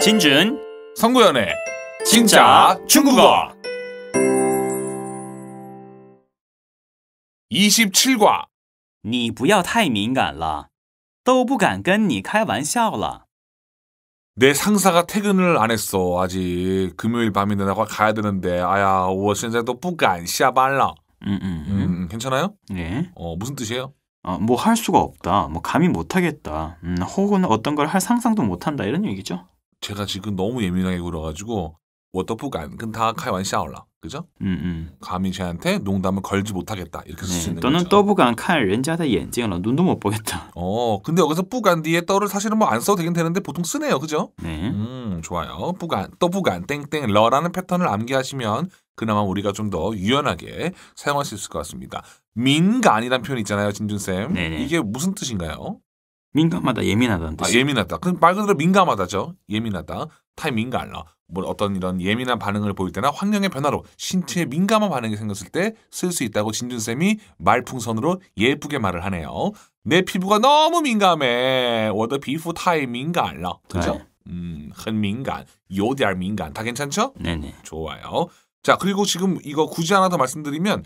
진준 성구연의 진짜 중국어 27과 你不要太敏感了都不敢跟你开玩笑了내 상사가 퇴근을 안 했어 아직 금요일 밤인데 나 가야 되는데 아야 我现在都不敢下班了 음, 음, 음, 음. 괜찮아요? 네. 어, 무슨 뜻이에요? 어, 뭐 할 수가 없다, 뭐 감히 못하겠다, 음, 혹은 어떤 걸 할 상상도 못한다 이런 얘기죠. 제가 지금 너무 예민하게 굴어가지고 워터프간 근다 카이완샤올라 그죠? 음, 음. 감히 쟤한테 농담을 걸지 못하겠다 이렇게 쓸수 네, 있는 또는 떠부간 칼 렌즈하다 엔징을 눈도 못 보겠다. 어 근데 여기서 뿌간 뒤에 떠를 사실은 뭐 안 써도 되긴 되는데 보통 쓰네요 그죠? 네. 음 좋아요 뿌간 떠부간 땡땡 러라는 패턴을 암기하시면 그나마 우리가 좀 더 유연하게 사용할 수 있을 것 같습니다. 민간이란 표현 있잖아요, 진준쌤. 이게 무슨 뜻인가요? 민감하다, 예민하다는 뜻. 아, 예민하다. 그럼 말 그대로 민감하다죠. 예민하다. 타이밍간라. 어, 뭐 어떤 이런 예민한 반응을 보일 때나 환경의 변화로 신체에 민감한 반응이 생겼을 때 쓸 수 있다고 진준쌤이 말풍선으로 예쁘게 말을 하네요. 내 피부가 너무 민감해. 我的皮肤太敏感了. 어, 그죠? 네. 음, 很敏感,有点敏感.다 괜찮죠? 네네. 좋아요. 자, 그리고 지금 이거 굳이 하나 더 말씀드리면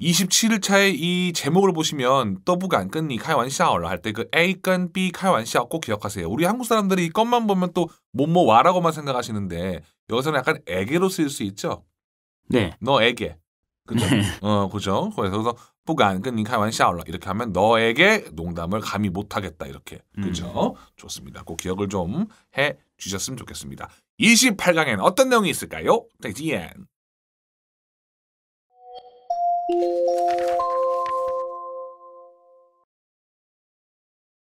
27일차에 이 제목을 보시면 떠부간 끈니 카이완샤오를 할때 그 A 끈 B 카이완샤오 꼭 기억하세요. 우리 한국 사람들이 이 것만 보면 또 뭐뭐 와라고만 생각하시는데 여기서는 약간 에게로 쓰일 수 있죠. 네. 너에게 그죠? 네. 어, 그죠? 그래서 부간 끈니 카이완샤오라 이렇게 하면 너에게 농담을 감히 못하겠다 이렇게. 음. 그죠? 음. 좋습니다. 꼭 기억을 좀 해 주셨으면 좋겠습니다. 28강에는 어떤 내용이 있을까요? 대지엔. Música